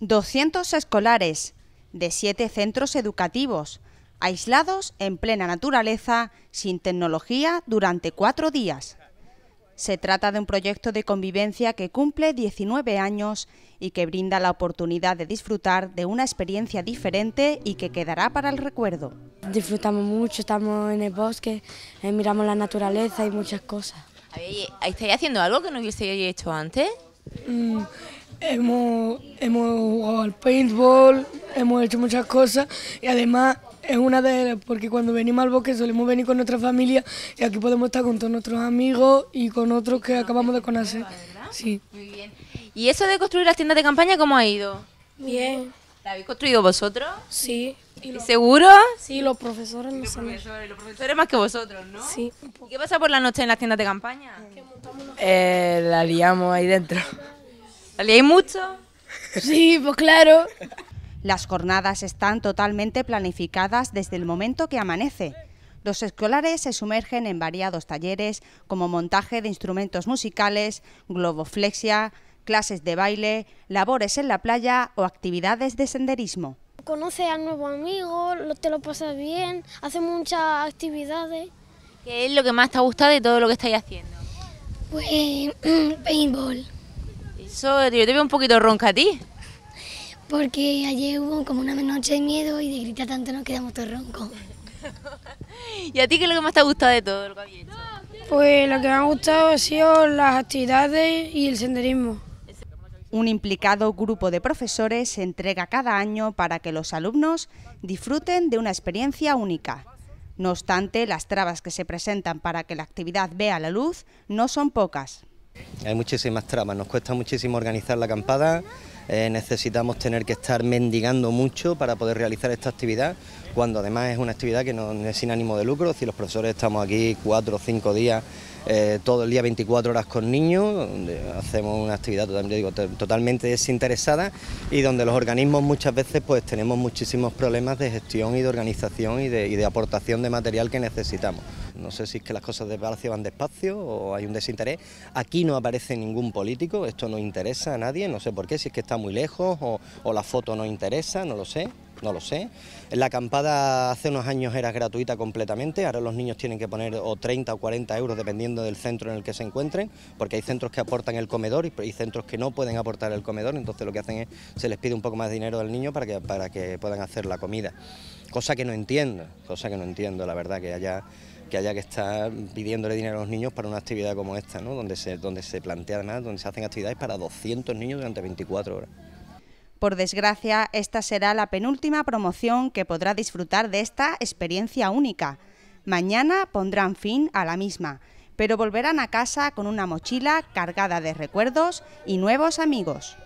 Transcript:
200 escolares de siete centros educativos, aislados en plena naturaleza, sin tecnología, durante cuatro días. Se trata de un proyecto de convivencia que cumple 19 años y que brinda la oportunidad de disfrutar de una experiencia diferente y que quedará para el recuerdo. Disfrutamos mucho, estamos en el bosque, eh, miramos la naturaleza y muchas cosas. ¿Estáis haciendo algo que no hubiese hecho antes? Mm, Hemos, hemos jugado al paintball, hemos hecho muchas cosas y además es una de porque cuando venimos al bosque solemos venir con nuestra familia y aquí podemos estar con todos nuestros amigos y con otros que acabamos de conocer. Sí. Muy bien. ¿Y eso de construir las tiendas de campaña cómo ha ido? Bien. ¿La habéis construido vosotros? Sí. ¿Y ¿Seguro? Sí, los profesores Los profesores más que vosotros, ¿no? Sí. qué pasa por la noche en las tiendas de campaña? Eh, la liamos ahí dentro. ¿Salíais mucho? Sí, pues claro. Las jornadas están totalmente planificadas desde el momento que amanece. Los escolares se sumergen en variados talleres como montaje de instrumentos musicales, globoflexia, clases de baile, labores en la playa o actividades de senderismo. Conoce al nuevo amigo, te lo pasas bien, hace muchas actividades. ¿Qué es lo que más te ha gustado de todo lo que estáis haciendo? Pues paintball yo te veo un poquito ronca a ti. Porque ayer hubo como una noche de miedo y de gritar tanto nos quedamos todos roncos. ¿Y a ti qué es lo que más te ha gustado de todo Pues lo que me ha gustado ha sido las actividades y el senderismo. Un implicado grupo de profesores se entrega cada año para que los alumnos disfruten de una experiencia única. No obstante, las trabas que se presentan para que la actividad vea la luz no son pocas. Hay muchísimas tramas, nos cuesta muchísimo organizar la acampada, eh, necesitamos tener que estar mendigando mucho para poder realizar esta actividad, cuando además es una actividad que no es sin ánimo de lucro, si los profesores estamos aquí cuatro o cinco días, eh, todo el día 24 horas con niños, hacemos una actividad totalmente, desinteresada y donde los organismos muchas veces pues tenemos muchísimos problemas de gestión y de organización y de aportación de material que necesitamos. No sé si es que las cosas de Palacio van despacio o hay un desinterés. Aquí no aparece ningún político, esto no interesa a nadie, no sé por qué, si es que está muy lejos o, o la foto no interesa, no lo sé no lo sé. La acampada hace unos años era gratuita completamente, ahora los niños tienen que poner o 30 o 40 euros dependiendo del centro en el que se encuentren, porque hay centros que aportan el comedor y, hay centros que no pueden aportar el comedor, entonces lo que hacen es, se les pide un poco más de dinero al niño para que, para que puedan hacer la comida. Cosa que no entiendo, cosa que no entiendo, la verdad, que haya que haya que estar pidiéndole dinero a los niños para una actividad como esta, ¿no? donde, se, donde se plantea además, donde se hacen actividades para 200 niños durante 24 horas. Por desgracia, esta será la penúltima promoción que podrá disfrutar de esta experiencia única. Mañana pondrán fin a la misma, pero volverán a casa con una mochila cargada de recuerdos y nuevos amigos.